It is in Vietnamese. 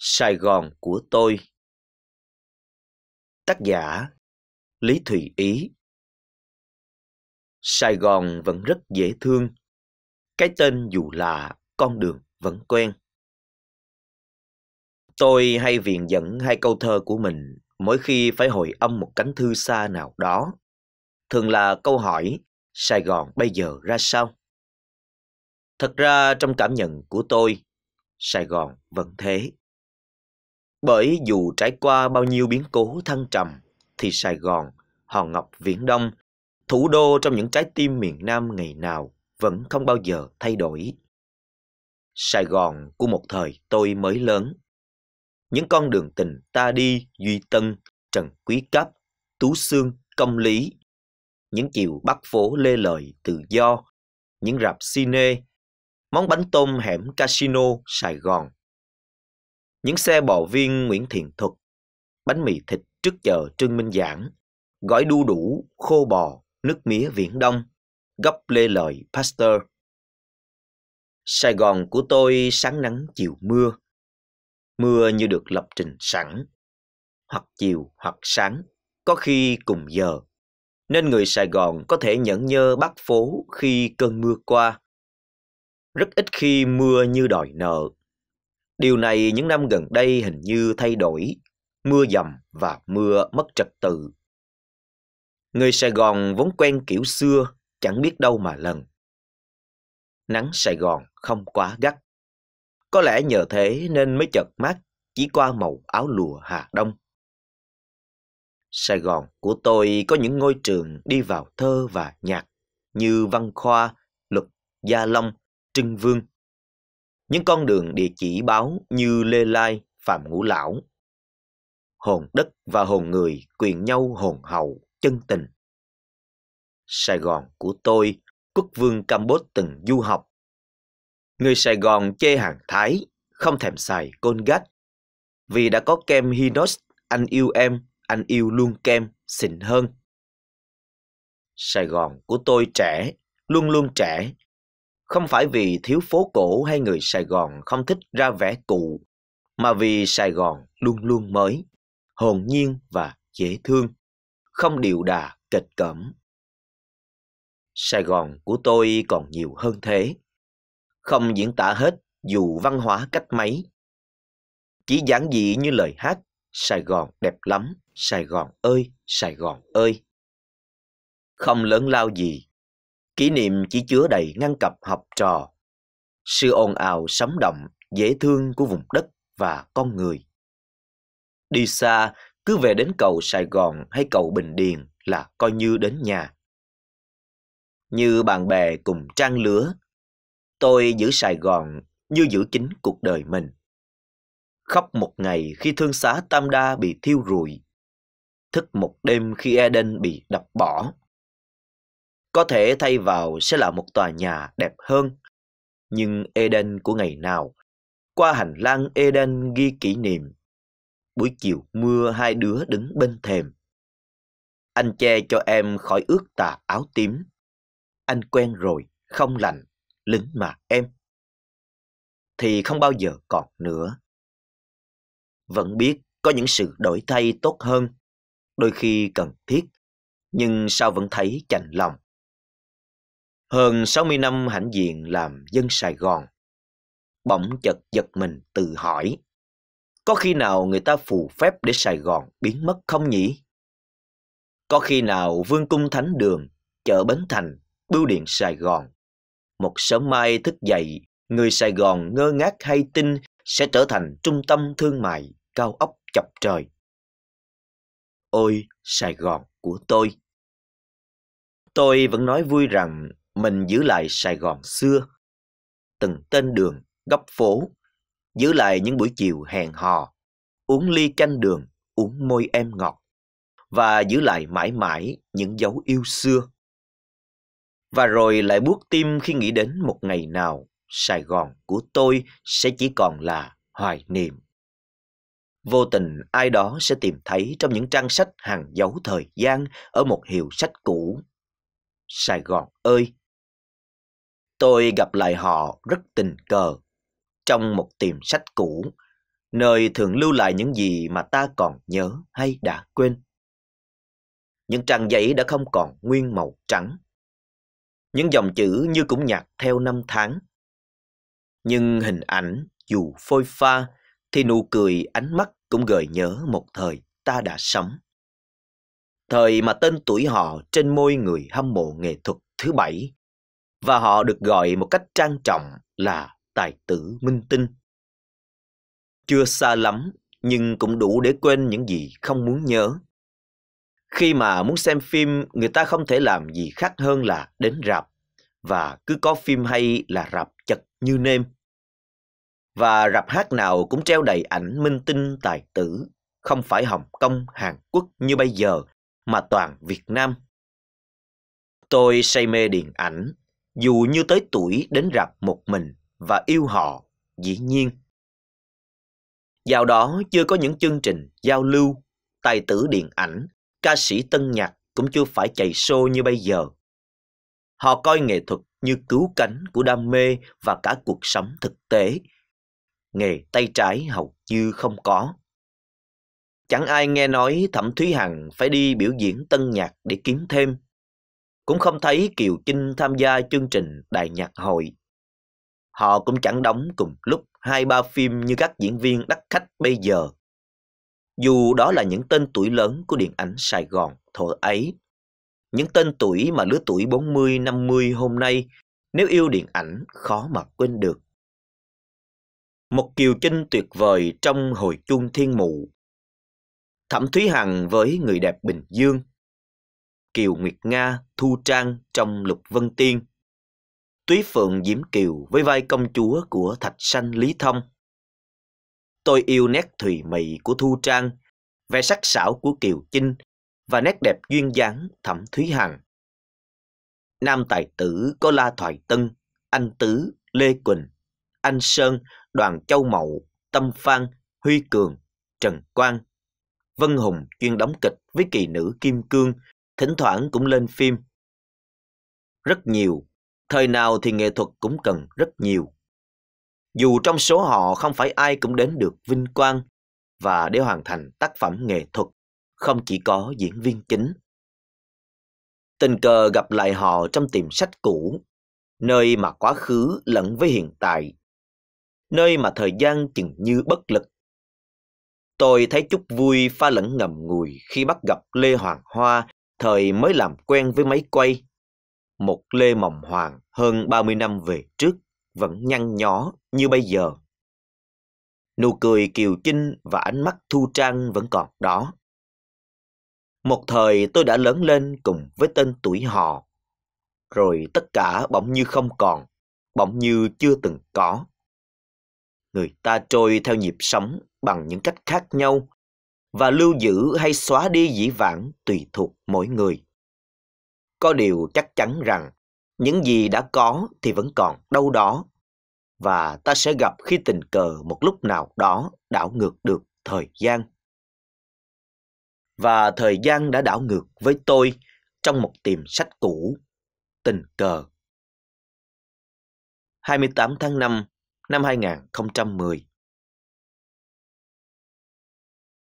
Sài Gòn của tôi. Tác giả Lý Thụy Ý Sài Gòn vẫn rất dễ thương. Cái tên dù lạ, con đường vẫn quen. Tôi hay viện dẫn hai câu thơ của mình mỗi khi phải hồi âm một cánh thư xa nào đó. Thường là câu hỏi Sài Gòn bây giờ ra sao? Thật ra trong cảm nhận của tôi, Sài Gòn vẫn thế. Bởi dù trải qua bao nhiêu biến cố thăng trầm, thì Sài Gòn, Hòn Ngọc Viễn Đông, thủ đô trong những trái tim miền Nam ngày nào vẫn không bao giờ thay đổi. Sài Gòn của một thời tôi mới lớn. Những con đường tình ta đi, Duy Tân, Trần Quý Cáp, Tú Sương, Công Lý. Những chiều bắc phố lê lợi tự do, những rạp cine, món bánh tôm hẻm casino Sài Gòn những xe bò viên Nguyễn Thiện Thuật, bánh mì thịt trước chợ Trương Minh Giảng, gói đu đủ, khô bò, nước mía Viễn Đông, gấp lê lợi Pasteur. Sài Gòn của tôi sáng nắng chiều mưa, mưa như được lập trình sẵn, hoặc chiều hoặc sáng, có khi cùng giờ, nên người Sài Gòn có thể nhẫn nhơ bắt phố khi cơn mưa qua. Rất ít khi mưa như đòi nợ, Điều này những năm gần đây hình như thay đổi, mưa dầm và mưa mất trật tự. Người Sài Gòn vốn quen kiểu xưa, chẳng biết đâu mà lần. Nắng Sài Gòn không quá gắt. Có lẽ nhờ thế nên mới chợt mát chỉ qua màu áo lùa Hà Đông. Sài Gòn của tôi có những ngôi trường đi vào thơ và nhạc như văn khoa, luật, gia long, trưng vương, những con đường địa chỉ báo như Lê Lai, Phạm Ngũ Lão. Hồn đất và hồn người quyền nhau hồn hậu, chân tình. Sài Gòn của tôi, quốc vương Campuchia từng du học. Người Sài Gòn chê hàng Thái, không thèm xài côn gắt. Vì đã có kem Hinos, anh yêu em, anh yêu luôn kem, xịn hơn. Sài Gòn của tôi trẻ, luôn luôn trẻ, không phải vì thiếu phố cổ hay người Sài Gòn không thích ra vẻ cụ, mà vì Sài Gòn luôn luôn mới, hồn nhiên và dễ thương, không điệu đà kịch cẩm. Sài Gòn của tôi còn nhiều hơn thế. Không diễn tả hết dù văn hóa cách mấy. Chỉ giản dị như lời hát Sài Gòn đẹp lắm, Sài Gòn ơi, Sài Gòn ơi. Không lớn lao gì Kỷ niệm chỉ chứa đầy ngăn cặp học trò, sự ồn ào sóng động, dễ thương của vùng đất và con người. Đi xa, cứ về đến cầu Sài Gòn hay cầu Bình Điền là coi như đến nhà. Như bạn bè cùng trang lứa, tôi giữ Sài Gòn như giữ chính cuộc đời mình. Khóc một ngày khi thương xá Tam Đa bị thiêu rụi, thức một đêm khi Eden bị đập bỏ có thể thay vào sẽ là một tòa nhà đẹp hơn. Nhưng Eden của ngày nào, qua hành lang Eden ghi kỷ niệm. Buổi chiều mưa hai đứa đứng bên thềm. Anh che cho em khỏi ướt tà áo tím. Anh quen rồi, không lạnh, lính mà em. Thì không bao giờ còn nữa. Vẫn biết có những sự đổi thay tốt hơn, đôi khi cần thiết, nhưng sao vẫn thấy chạnh lòng. Hơn 60 năm hãnh diện làm dân Sài Gòn, bỗng chật giật mình tự hỏi, có khi nào người ta phù phép để Sài Gòn biến mất không nhỉ? Có khi nào Vương Cung Thánh Đường, chợ Bến Thành, bưu điện Sài Gòn, một sớm mai thức dậy, người Sài Gòn ngơ ngác hay tin sẽ trở thành trung tâm thương mại cao ốc chọc trời. Ôi, Sài Gòn của tôi! Tôi vẫn nói vui rằng mình giữ lại Sài Gòn xưa, từng tên đường, góc phố, giữ lại những buổi chiều hẹn hò, uống ly canh đường, uống môi em ngọt, và giữ lại mãi mãi những dấu yêu xưa. Và rồi lại buốt tim khi nghĩ đến một ngày nào Sài Gòn của tôi sẽ chỉ còn là hoài niệm. Vô tình ai đó sẽ tìm thấy trong những trang sách hàng dấu thời gian ở một hiệu sách cũ. Sài Gòn ơi, tôi gặp lại họ rất tình cờ trong một tiệm sách cũ, nơi thường lưu lại những gì mà ta còn nhớ hay đã quên. Những trang giấy đã không còn nguyên màu trắng. Những dòng chữ như cũng nhạt theo năm tháng. Nhưng hình ảnh dù phôi pha thì nụ cười ánh mắt cũng gợi nhớ một thời ta đã sống. Thời mà tên tuổi họ trên môi người hâm mộ nghệ thuật thứ bảy và họ được gọi một cách trang trọng là tài tử minh tinh. Chưa xa lắm, nhưng cũng đủ để quên những gì không muốn nhớ. Khi mà muốn xem phim, người ta không thể làm gì khác hơn là đến rạp, và cứ có phim hay là rạp chật như nêm. Và rạp hát nào cũng treo đầy ảnh minh tinh tài tử, không phải Hồng Kông, Hàn Quốc như bây giờ, mà toàn Việt Nam. Tôi say mê điện ảnh, dù như tới tuổi đến rạp một mình và yêu họ, dĩ nhiên. vào đó chưa có những chương trình giao lưu, tài tử điện ảnh, ca sĩ tân nhạc cũng chưa phải chạy xô như bây giờ. Họ coi nghệ thuật như cứu cánh của đam mê và cả cuộc sống thực tế. Nghề tay trái hầu như không có. Chẳng ai nghe nói Thẩm Thúy Hằng phải đi biểu diễn tân nhạc để kiếm thêm cũng không thấy Kiều Chinh tham gia chương trình Đại Nhạc Hội. Họ cũng chẳng đóng cùng lúc hai ba phim như các diễn viên đắt khách bây giờ. Dù đó là những tên tuổi lớn của điện ảnh Sài Gòn thuở ấy, những tên tuổi mà lứa tuổi 40-50 hôm nay nếu yêu điện ảnh khó mà quên được. Một kiều chinh tuyệt vời trong hồi chuông thiên mụ. Thẩm Thúy Hằng với người đẹp Bình Dương Kiều Nguyệt Nga, Thu Trang trong Lục Vân Tiên. Túy Phượng Diễm Kiều với vai công chúa của Thạch Sanh Lý Thông. Tôi yêu nét thùy mị của Thu Trang, vẻ sắc sảo của Kiều Chinh và nét đẹp duyên dáng Thẩm Thúy Hằng. Nam tài tử có La Thoại Tân, Anh Tứ, Lê Quỳnh, Anh Sơn, Đoàn Châu Mậu, Tâm Phan, Huy Cường, Trần Quang. Vân Hùng chuyên đóng kịch với kỳ nữ Kim Cương thỉnh thoảng cũng lên phim. Rất nhiều, thời nào thì nghệ thuật cũng cần rất nhiều. Dù trong số họ không phải ai cũng đến được vinh quang và để hoàn thành tác phẩm nghệ thuật, không chỉ có diễn viên chính. Tình cờ gặp lại họ trong tiệm sách cũ, nơi mà quá khứ lẫn với hiện tại, nơi mà thời gian chừng như bất lực Tôi thấy chút vui pha lẫn ngậm ngùi khi bắt gặp Lê Hoàng Hoa thời mới làm quen với máy quay. Một Lê Mộng Hoàng hơn 30 năm về trước vẫn nhăn nhó như bây giờ. Nụ cười kiều chinh và ánh mắt thu trang vẫn còn đó. Một thời tôi đã lớn lên cùng với tên tuổi họ. Rồi tất cả bỗng như không còn, bỗng như chưa từng có. Người ta trôi theo nhịp sống bằng những cách khác nhau và lưu giữ hay xóa đi dĩ vãng tùy thuộc mỗi người. Có điều chắc chắn rằng những gì đã có thì vẫn còn đâu đó và ta sẽ gặp khi tình cờ một lúc nào đó đảo ngược được thời gian. Và thời gian đã đảo ngược với tôi trong một tiệm sách cũ, tình cờ. 28 tháng 5 năm 2010